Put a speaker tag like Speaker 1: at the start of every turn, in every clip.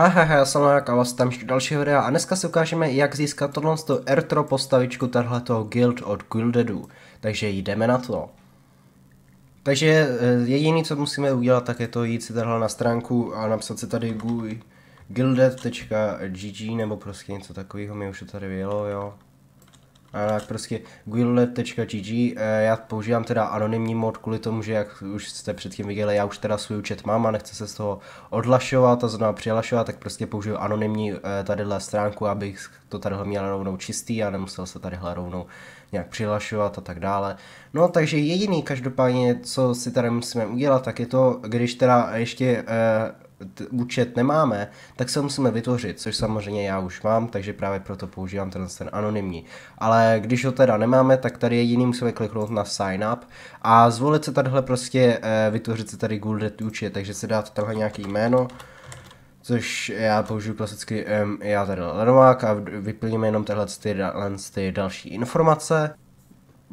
Speaker 1: Hahaha, já jsem Lajak a vás tam ještě další videa a dneska si ukážeme, jak získat tohle z Airtro postavičku tahletoho guild od Guildedu. Takže jdeme na to. Takže eh, jediný, co musíme udělat, tak je to jít si tohle na stránku a napsat si tady gui guilded.gg nebo prostě něco takového, mi už to tady vyjelo, jo tak prostě guillet.gg, eh, já používám teda anonymní mod kvůli tomu, že jak už jste předtím viděli, já už teda svůj účet mám a nechci se z toho odlašovat a znovu přihlašovat, tak prostě použiju anonymní eh, tadyhle stránku, abych to tady měl rovnou čistý a nemusel se tadyhle rovnou nějak přihlašovat a tak dále. No takže jediný každopádně, co si tady musíme udělat, tak je to, když teda ještě eh, účet nemáme, tak se ho musíme vytvořit, což samozřejmě já už mám, takže právě proto používám ten, ten anonymní. Ale když ho teda nemáme, tak tady jediný musíme kliknout na sign up a zvolit se tadyhle prostě e, vytvořit se tady Guldet účet, takže se dá to tady nějaký jméno, což já použiju klasicky, um, já tady lenovák a vyplníme jenom tyhle ty, ty další informace.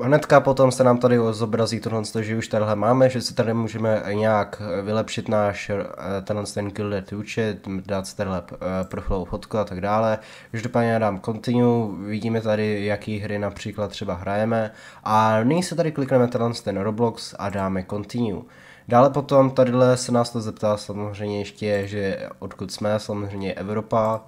Speaker 1: Hnedka potom se nám tady zobrazí tohle, že už tadyhle máme, že si tady můžeme nějak eh, vylepšit náš eh, tenhle ten guilded účet, dát si tadyhle eh, profilovou fotku a tak dále. Každopádně dám continue, vidíme tady, jaký hry například třeba hrajeme a nyní se tady klikneme tenhle ten Roblox a dáme continue. Dále potom tadyhle se nás to zeptá samozřejmě ještě, že odkud jsme, samozřejmě Evropa,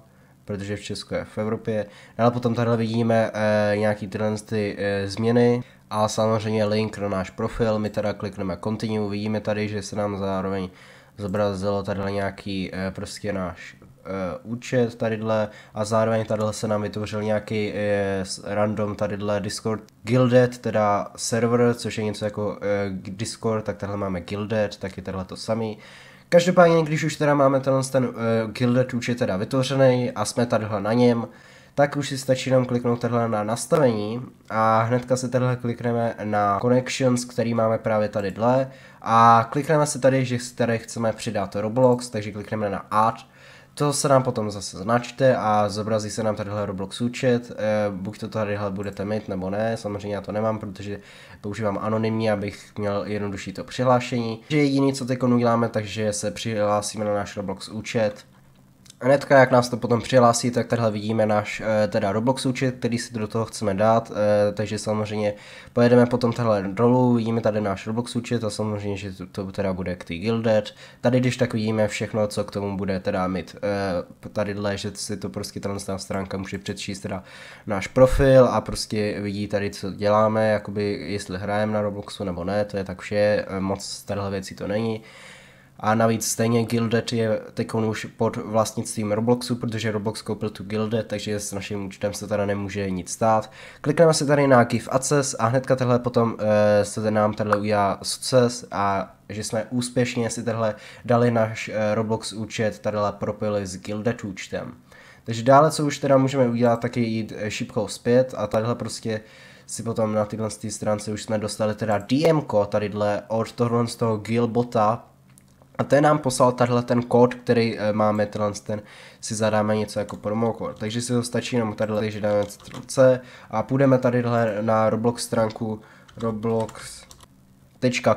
Speaker 1: protože v Česku je v Evropě. Ale potom tady vidíme e, nějaký tyhle ty, e, změny a samozřejmě link na náš profil, my teda klikneme continue, vidíme tady, že se nám zároveň zobrazilo tady nějaký e, prostě náš Eh, účet tadyhle a zároveň tadyhle se nám vytvořil nějaký uh, random tadyhle Discord Gilded, teda server, což je něco jako uh, Discord, tak tadyhle máme Gilded, taky tadyhle to samý. Každopádně, když už teda máme tenhle ten uh, Gilded účet teda vytvořený a jsme tadyhle na něm, tak už si stačí jenom kliknout tadyhle na nastavení a hnedka se tadyhle klikneme na connections, který máme právě tady dle a klikneme se tady, že tady chceme přidat Roblox, takže klikneme na add to se nám potom zase značte a zobrazí se nám tadyhle Roblox účet, eh, buď to tadyhle budete mít nebo ne, samozřejmě já to nemám, protože používám anonymní, abych měl jednodušší to přihlášení. Že jediný, co teď uděláme, takže se přihlásíme na náš Roblox účet, Hnedka, jak nás to potom přihlásí, tak tady vidíme náš eh, teda Roblox účet, který si do toho chceme dát, eh, takže samozřejmě pojedeme potom tady dolů, vidíme tady náš Roblox účet a samozřejmě, že to teda bude k té Gilded. Tady když tak vidíme všechno, co k tomu bude teda mít eh, tadyhle, že si to prostě ta stránka může přečíst teda náš profil a prostě vidí tady, co děláme, jakoby jestli hrajeme na Robloxu nebo ne, to je tak vše, moc tadyhle věcí to není. A navíc stejně Gilded je teď už pod vlastnictvím Robloxu, protože Roblox koupil tu Gilded, takže s naším účtem se teda nemůže nic stát. Klikneme si tady na Give Access a hnedka tehle potom uh, se nám tahle udělá success a že jsme úspěšně si tahle dali náš uh, Roblox účet, tadyhle propili s Gilded účtem. Takže dále, co už teda můžeme udělat, tak je jít eh, šipkou zpět a tadyhle prostě si potom na tyhle stránce už jsme dostali teda DMko tadyhle od tohle z toho Gilbota, a ten nám poslal tahle ten kód, který eh, máme, tenhle ten, si zadáme něco jako kód. Takže si to stačí jenom tady, že dáme C a půjdeme tady na Roblox stránku Roblox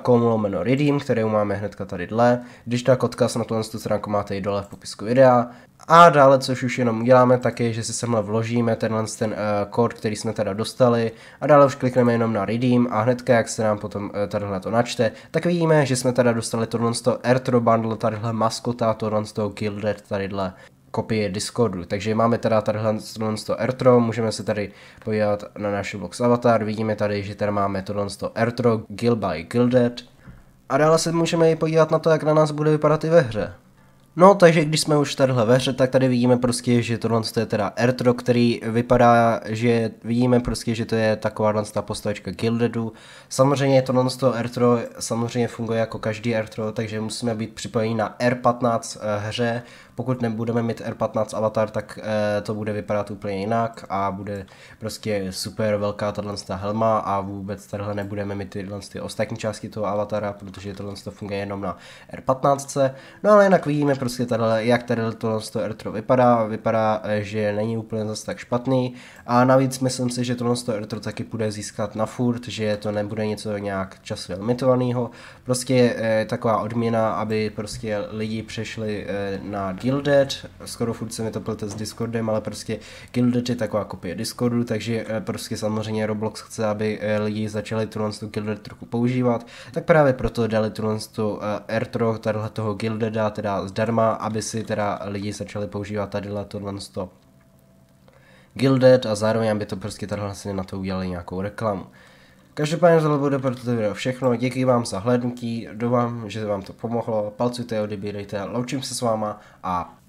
Speaker 1: .com lomeno redeem, kterou máme hnedka tady dle. Když tak odkaz na tuhle stránku máte i dole v popisku videa. A dále, což už jenom uděláme, tak je, že si semhle vložíme tenhle ten uh, kód, který jsme teda dostali a dále už klikneme jenom na redeem a hnedka, jak se nám potom uh, tadyhle to načte, tak vidíme, že jsme teda dostali tohle to Airtro bundle, tadyhle maskota, tohle toho Gilded, tadyhle kopie Discordu. Takže máme teda tadyhle to Ertro, můžeme se tady podívat na náš box avatar, vidíme tady, že tady máme tohle to Airtro, Guild by Gilded. A dále se můžeme i podívat na to, jak na nás bude vypadat i ve hře. No, takže když jsme už tadyhle ve hře, tak tady vidíme prostě, že tohle je teda Ertro, který vypadá, že vidíme prostě, že to je taková ta postavička Gildedu. Samozřejmě tohle Ertro samozřejmě funguje jako každý Ertro, takže musíme být připojeni na R15 eh, hře. Pokud nebudeme mít R15 avatar, tak eh, to bude vypadat úplně jinak a bude prostě super velká tahle helma a vůbec tadyhle nebudeme mít tyhle ty ostatní části toho avatara, protože tohle funguje jenom na R15. No ale jinak vidíme prostě tady, jak tady to, to Airtro vypadá, vypadá, že není úplně zase tak špatný a navíc myslím si, že tohle to Airtro taky bude získat na furt, že to nebude něco nějak časově limitovaného, prostě je eh, taková odměna, aby prostě lidi přešli eh, na Gilded, skoro furt se mi to plete s Discordem, ale prostě Gilded je taková kopie Discordu, takže eh, prostě samozřejmě Roblox chce, aby lidi začali tuhle tu Gilded trochu používat, tak právě proto dali tohle tu eh, Airtro, tadyhle toho Gildeda, teda zdarma firma, aby si teda lidi začali používat tady tohle stop. Gilded a zároveň, aby to prostě tady si na to udělali nějakou reklamu. Každopádně tohle bude pro toto video všechno, děkuji vám za hlednutí, doufám, že vám to pomohlo, palcujte, odebírejte, loučím se s váma a